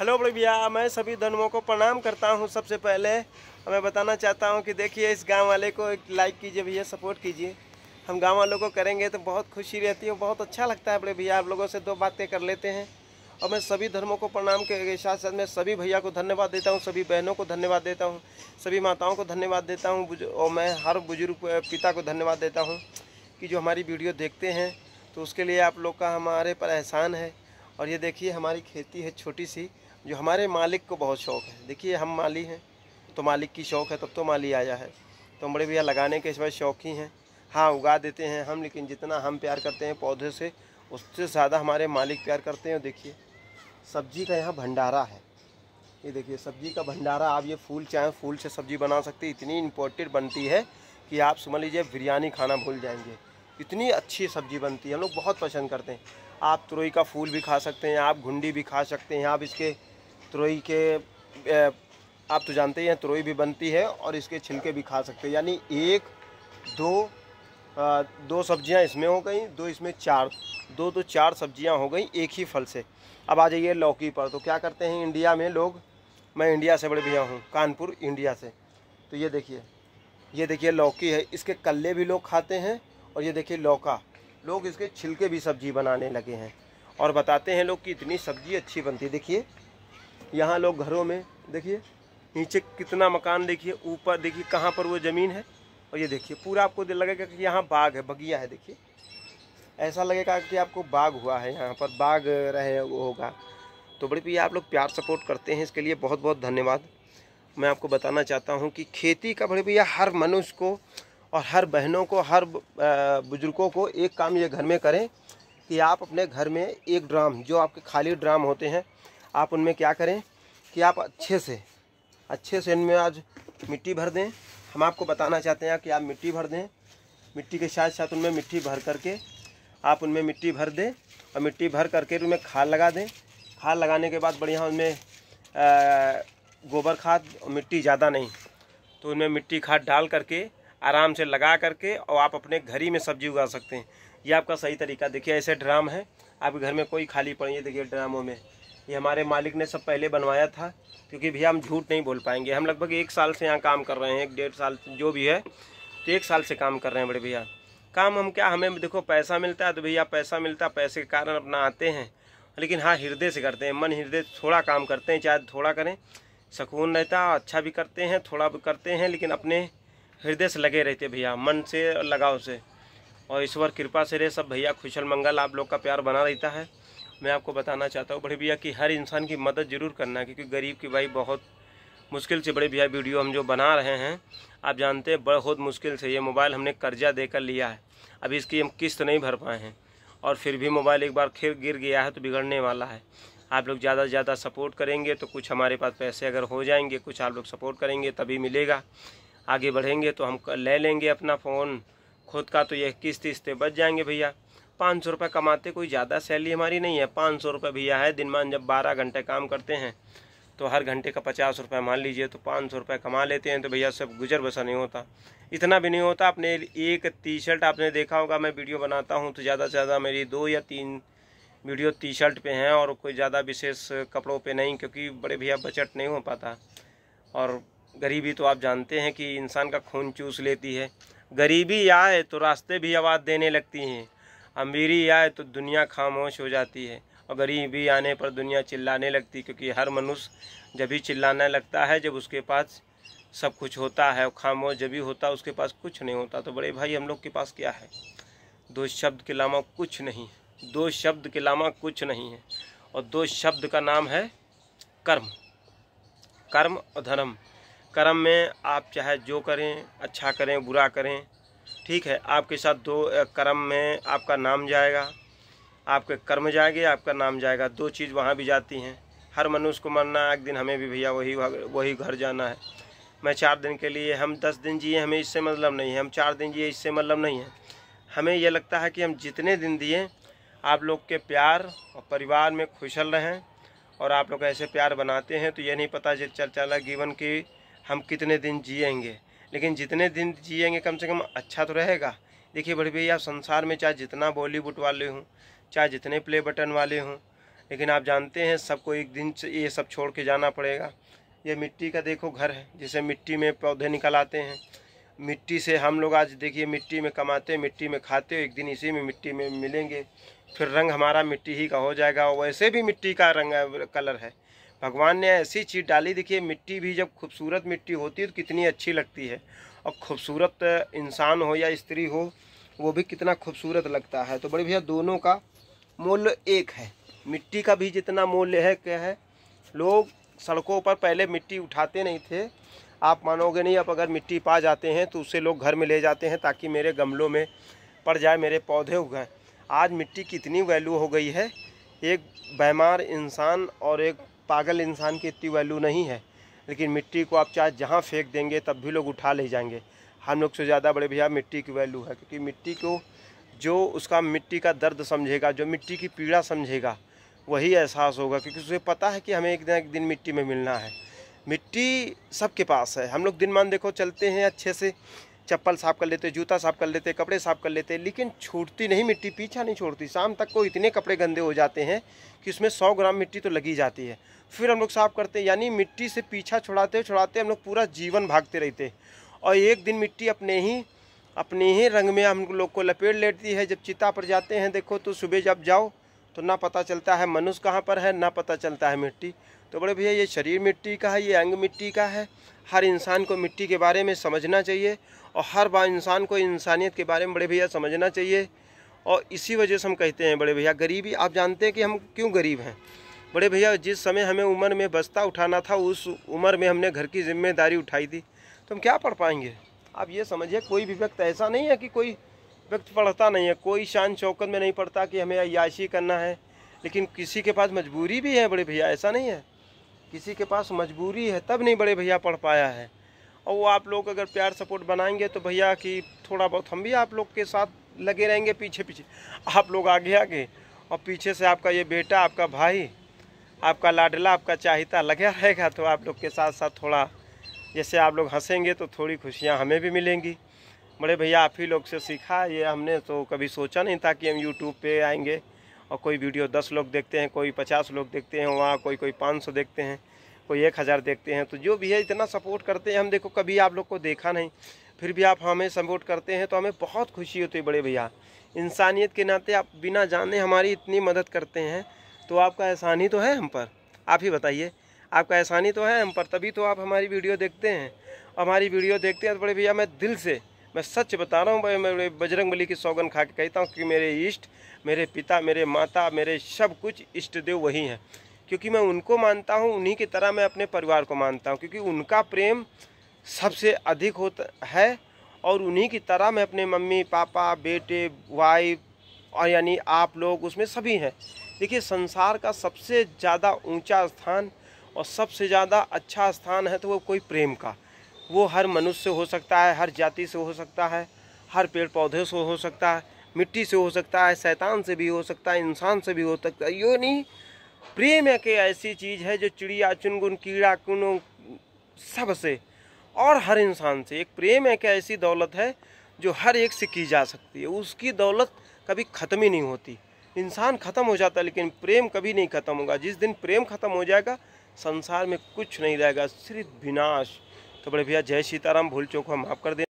hello भैया मैं सभी धर्मों को प्रणाम करता हूँ सबसे पहले मैं बताना चाहता हूँ कि देखिए इस गांव वाले को एक लाइक कीजिए भैया सपोर्ट कीजिए हम गांव वालों को करेंगे तो बहुत खुशी रहती है बहुत अच्छा लगता है बड़े भैया आप लोगों से दो बातें कर लेते हैं और मैं सभी धर्मों को प्रणाम के साथ साथ मैं सभी भैया को धन्यवाद देता हूँ सभी बहनों को धन्यवाद देता हूँ सभी माताओं को धन्यवाद देता हूँ और मैं हर बुजुर्ग पिता को धन्यवाद देता हूँ कि जो हमारी वीडियो देखते हैं तो उसके लिए आप लोग का हमारे पर एहसान है और ये देखिए हमारी खेती है छोटी सी जो हमारे मालिक को बहुत शौक़ है देखिए हम माली हैं तो मालिक की शौक़ है तब तो माली आया है तो हम बड़े भैया लगाने के इसमें शौक़ ही हैं हाँ उगा देते हैं हम लेकिन जितना हम प्यार करते हैं पौधे से उससे ज़्यादा हमारे मालिक प्यार करते हैं देखिए सब्जी का यहाँ भंडारा है ये देखिए सब्जी का भंडारा आप ये फूल चाहे फूल से सब्जी बना सकते इतनी इम्पोर्टेड बनती है कि आप समझ लीजिए बिरयानी खाना भूल जाएंगे इतनी अच्छी सब्जी बनती है हम लोग बहुत पसंद करते हैं आप तुरई का फूल भी खा सकते हैं आप घुंडी भी खा सकते हैं आप इसके तुरई के आप तो जानते हैं तुरई भी बनती है और इसके छिलके भी खा सकते हैं यानी एक दो आ, दो सब्जियां इसमें हो गई दो इसमें चार दो तो चार सब्जियां हो गई एक ही फल से अब आ जाइए लौकी पर तो क्या करते हैं इंडिया में लोग मैं इंडिया से बड़े भैया हूँ कानपुर इंडिया से तो ये देखिए ये देखिए लौकी है इसके कल्ले भी लोग खाते हैं और ये देखिए लौका लोग इसके छिलके भी सब्जी बनाने लगे हैं और बताते हैं लोग कि इतनी सब्जी अच्छी बनती है देखिए यहाँ लोग घरों में देखिए नीचे कितना मकान देखिए ऊपर देखिए कहाँ पर वो ज़मीन है और ये देखिए पूरा आपको लगेगा कि यहाँ बाग है बगिया है देखिए ऐसा लगेगा कि आपको बाग हुआ है यहाँ पर बाग रहे वो होगा तो बड़ी भैया आप लोग प्यार सपोर्ट करते हैं इसके लिए बहुत बहुत धन्यवाद मैं आपको बताना चाहता हूँ कि खेती का बड़े भैया हर मनुष्य को और हर बहनों को हर बुजुर्गों को एक काम ये घर में करें कि आप अपने घर में एक ड्राम जो आपके खाली ड्राम होते हैं आप उनमें क्या करें कि आप अच्छे से अच्छे से इनमें आज मिट्टी भर दें हम आपको बताना चाहते हैं कि आप मिट्टी भर दें मिट्टी के साथ साथ उनमें मिट्टी भर करके आप उनमें मिट्टी भर दें और मिट्टी भर करके उनमें खाद लगा दें खाद लगाने के बाद बढ़िया उनमें गोबर खाद मिट्टी ज़्यादा नहीं तो उनमें मिट्टी खाद डाल करके आराम से लगा करके और आप अपने घर ही में सब्जी उगा सकते हैं ये आपका सही तरीका देखिए ऐसे ड्राम है आपके घर में कोई खाली पड़ी है देखिए ड्रामों में ये हमारे मालिक ने सब पहले बनवाया था क्योंकि भैया हम झूठ नहीं बोल पाएंगे हम लगभग एक साल से यहाँ काम कर रहे हैं एक डेढ़ साल जो भी है तो एक साल से काम कर रहे हैं बड़े भैया काम हम क्या हमें देखो पैसा मिलता है तो भैया पैसा मिलता है पैसे के कारण अपना आते हैं लेकिन हाँ हृदय से करते हैं मन हृदय थोड़ा काम करते हैं चाहे थोड़ा करें सुकून रहता अच्छा भी करते हैं थोड़ा भी करते हैं लेकिन अपने हृदय से लगे रहते भैया मन से लगाव से और ईश्वर कृपा से रहे सब भैया खुशल मंगल आप लोग का प्यार बना रहता है मैं आपको बताना चाहता हूँ बड़े भैया कि हर इंसान की मदद ज़रूर करना क्योंकि गरीब की भाई बहुत मुश्किल से बड़े भैया वीडियो हम जो बना रहे हैं आप जानते हैं बहुत मुश्किल से ये मोबाइल हमने कर्जा देकर लिया है अभी इसकी हम किस्त नहीं भर पाए हैं और फिर भी मोबाइल एक बार फिर गिर गया है तो बिगड़ने वाला है आप लोग ज़्यादा से ज़्यादा सपोर्ट करेंगे तो कुछ हमारे पास पैसे अगर हो जाएंगे कुछ आप लोग सपोर्ट करेंगे तभी मिलेगा आगे बढ़ेंगे तो हम ले लेंगे अपना फ़ोन खुद का तो यह किस्त इस्ते बच जाएंगे भैया पाँच सौ रुपये कमाते कोई ज़्यादा सैलरी हमारी नहीं है पाँच सौ रुपये भैया है दिन मान जब बारह घंटे काम करते हैं तो हर घंटे का पचास रुपये मान लीजिए तो पाँच सौ रुपये कमा लेते हैं तो भैया सब गुजर बसा नहीं होता इतना भी नहीं होता अपने एक टी शर्ट आपने देखा होगा मैं वीडियो बनाता हूँ तो ज़्यादा से ज़्यादा मेरी दो या तीन वीडियो टी शर्ट पर हैं और कोई ज़्यादा विशेष कपड़ों पर नहीं क्योंकि बड़े भैया बजट नहीं हो पाता और गरीबी तो आप जानते हैं कि इंसान का खून चूस लेती है गरीबी आए तो रास्ते भी आवाज़ देने लगती हैं अमीरी आए तो दुनिया खामोश हो जाती है और गरीबी आने पर दुनिया चिल्लाने लगती क्योंकि हर मनुष्य जब भी चिल्लाने लगता है जब उसके पास सब कुछ होता है और खामोश जब भी होता है उसके पास कुछ नहीं होता तो बड़े भाई हम लोग के पास क्या है दो शब्द के लामा कुछ नहीं है दो शब्द के लामा कुछ नहीं है और दो शब्द का नाम है कर्म कर्म और धर्म कर्म में आप चाहे जो करें अच्छा करें बुरा करें ठीक है आपके साथ दो कर्म में आपका नाम जाएगा आपके कर्म जाएंगे आपका नाम जाएगा दो चीज़ वहाँ भी जाती हैं हर मनुष्य को मरना है एक दिन हमें भी भैया वही वही घर जाना है मैं चार दिन के लिए हम दस दिन जिए हमें इससे मतलब नहीं है हम चार दिन जिए इससे मतलब नहीं है हमें यह लगता है कि हम जितने दिन दिए आप लोग के प्यार और परिवार में खुशल रहें और आप लोग ऐसे प्यार बनाते हैं तो ये नहीं पता चल चला जीवन की हम कितने दिन जिएंगे लेकिन जितने दिन जियेंगे कम से कम अच्छा तो रहेगा देखिए बड़े भैया संसार में चाहे जितना बॉलीवुड वाले हों चाहे जितने प्ले बटन वाले हों लेकिन आप जानते हैं सबको एक दिन ये सब छोड़ के जाना पड़ेगा ये मिट्टी का देखो घर है जिसे मिट्टी में पौधे निकल आते हैं मिट्टी से हम लोग आज देखिए मिट्टी में कमाते मिट्टी में खाते एक दिन इसी में मिट्टी में मिलेंगे फिर रंग हमारा मिट्टी ही का हो जाएगा वैसे भी मिट्टी का रंग कलर है भगवान ने ऐसी चीज़ डाली देखिए मिट्टी भी जब खूबसूरत मिट्टी होती है तो कितनी अच्छी लगती है और खूबसूरत इंसान हो या स्त्री हो वो भी कितना खूबसूरत लगता है तो बड़े भैया दोनों का मूल्य एक है मिट्टी का भी जितना मूल्य है क्या है लोग सड़कों पर पहले मिट्टी उठाते नहीं थे आप मानोगे नहीं आप अगर मिट्टी पा जाते हैं तो उसे लोग घर में ले जाते हैं ताकि मेरे गमलों में पड़ जाए मेरे पौधे उगाए आज मिट्टी कितनी वैल्यू हो गई है एक बीमार इंसान और एक पागल इंसान की इतनी वैल्यू नहीं है लेकिन मिट्टी को आप चाहे जहाँ फेंक देंगे तब भी लोग उठा ले जाएंगे हम लोग से ज़्यादा बड़े भैया मिट्टी की वैल्यू है क्योंकि मिट्टी को जो उसका मिट्टी का दर्द समझेगा जो मिट्टी की पीड़ा समझेगा वही एहसास होगा क्योंकि उसे पता है कि हमें एक दिन एक दिन मिट्टी में मिलना है मिट्टी सबके पास है हम लोग दिन मान देखो चलते हैं अच्छे से चप्पल साफ कर लेते जूता साफ कर लेते कपड़े साफ कर लेते लेकिन छूटती नहीं मिट्टी पीछा नहीं छोड़ती शाम तक को इतने कपड़े गंदे हो जाते हैं कि उसमें सौ ग्राम मिट्टी तो लगी जाती है फिर हम लोग साफ़ करते यानी मिट्टी से पीछा छुड़ाते छुड़ाते हम लोग पूरा जीवन भागते रहते और एक दिन मिट्टी अपने ही अपने ही रंग में हम लोग को लपेट लेती है जब चिता पर जाते हैं देखो तो सुबह जब जाओ तो ना पता चलता है मनुष्य कहाँ पर है ना पता चलता है मिट्टी तो बड़े भैया ये शरीर मिट्टी का है ये अंग मिट्टी का है हर इंसान को मिट्टी के बारे में समझना चाहिए और हर इंसान को इंसानियत के बारे में बड़े भैया समझना चाहिए और इसी वजह से हम कहते हैं बड़े भैया गरीबी आप जानते हैं कि हम क्यों गरीब हैं बड़े भैया जिस समय हमें उम्र में बस्ता उठाना था उस उम्र में हमने घर की जिम्मेदारी उठाई थी तो हम क्या पढ़ पाएंगे आप ये समझिए कोई भी व्यक्ति ऐसा नहीं है कि कोई व्यक्त पढ़ता नहीं है कोई शान शौकत में नहीं पढ़ता कि हमें अयाशी करना है लेकिन किसी के पास मजबूरी भी है बड़े भैया ऐसा नहीं है किसी के पास मजबूरी है तब नहीं बड़े भैया पढ़ पाया है और वो आप लोग अगर प्यार सपोर्ट बनाएंगे तो भैया कि थोड़ा बहुत हम भी आप लोग के साथ लगे रहेंगे पीछे पीछे आप लोग आगे आगे और पीछे से आपका ये बेटा आपका भाई आपका लाडला आपका चाहिता लगे रहेगा तो आप लोग के साथ साथ थोड़ा जैसे आप लोग हंसेंगे तो थोड़ी खुशियाँ हमें भी मिलेंगी बड़े भैया आप ही लोग से सीखा ये हमने तो कभी सोचा नहीं था कि हम यूट्यूब पे आएंगे और कोई वीडियो दस लोग देखते हैं कोई पचास लोग देखते हैं वहाँ कोई कोई पाँच सौ देखते हैं कोई एक हज़ार देखते हैं तो जो भी है इतना सपोर्ट करते हैं हम देखो कभी आप लोग को देखा नहीं फिर भी आप हमें सपोर्ट करते हैं तो हमें बहुत खुशी होती है बड़े भैया इंसानियत के नाते आप बिना जाने हमारी इतनी मदद करते हैं तो आपका ही तो है हम पर आप ही बताइए आपका ही तो है हम पर तभी तो आप हमारी वीडियो देखते हैं हमारी वीडियो देखते हैं तो बड़े भैया मैं दिल से मैं सच बता रहा हूँ मेरे बजरंग बली की सौगन खा के कहता हूँ कि मेरे इष्ट मेरे पिता मेरे माता मेरे सब कुछ इष्ट देव वही हैं क्योंकि मैं उनको मानता हूँ उन्हीं की तरह मैं अपने परिवार को मानता हूँ क्योंकि उनका प्रेम सबसे अधिक होता है और उन्हीं की तरह मैं अपने मम्मी पापा बेटे वाइफ और यानी आप लोग उसमें सभी हैं देखिए संसार का सबसे ज़्यादा ऊंचा स्थान और सबसे ज़्यादा अच्छा स्थान है तो वो कोई प्रेम का वो हर मनुष्य से हो सकता है हर जाति से हो सकता है हर पेड़ पौधे से हो सकता है मिट्टी से हो सकता है शैतान से भी हो सकता है इंसान से भी हो सकता है यो नहीं प्रेम एक ऐसी चीज़ है जो चिड़िया चुनगुन कीड़ा कुनों सबसे और हर इंसान से एक प्रेम एक ऐसी दौलत है जो हर एक से की जा सकती है उसकी दौलत कभी ख़त्म ही नहीं होती इंसान ख़त्म हो जाता है लेकिन प्रेम कभी नहीं ख़त्म होगा जिस दिन प्रेम ख़त्म हो जाएगा संसार में कुछ नहीं रहेगा सिर्फ विनाश तो बड़े भैया जय सीताराम भूल चौक हम माफ़ कर दें